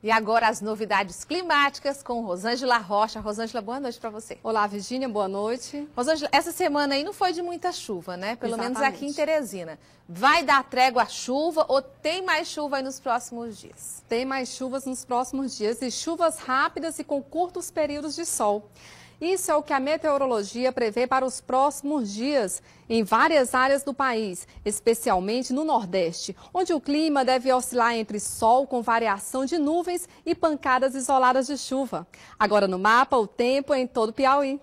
E agora as novidades climáticas com Rosângela Rocha. Rosângela, boa noite para você. Olá, Virginia, boa noite. Rosângela, essa semana aí não foi de muita chuva, né? Pelo Exatamente. menos aqui em Teresina. Vai dar trégua à chuva ou tem mais chuva aí nos próximos dias? Tem mais chuvas nos próximos dias e chuvas rápidas e com curtos períodos de sol. Isso é o que a meteorologia prevê para os próximos dias em várias áreas do país, especialmente no Nordeste, onde o clima deve oscilar entre sol com variação de nuvens e pancadas isoladas de chuva. Agora no mapa, o tempo é em todo Piauí.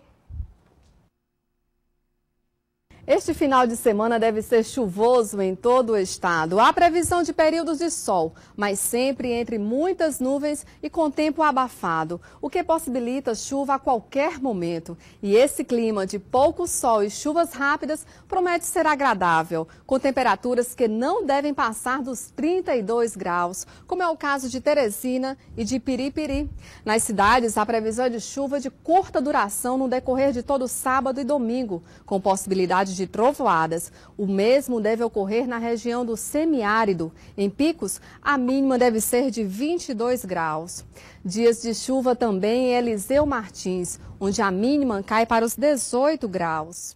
Este final de semana deve ser chuvoso em todo o estado. Há previsão de períodos de sol, mas sempre entre muitas nuvens e com tempo abafado, o que possibilita chuva a qualquer momento. E esse clima de pouco sol e chuvas rápidas promete ser agradável, com temperaturas que não devem passar dos 32 graus, como é o caso de Teresina e de Piripiri. Nas cidades, há previsão de chuva de curta duração no decorrer de todo sábado e domingo, com possibilidade de trovoadas. O mesmo deve ocorrer na região do semiárido. Em picos, a mínima deve ser de 22 graus. Dias de chuva também em Eliseu Martins, onde a mínima cai para os 18 graus.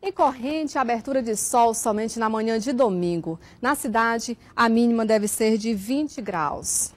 Em corrente, abertura de sol somente na manhã de domingo. Na cidade, a mínima deve ser de 20 graus.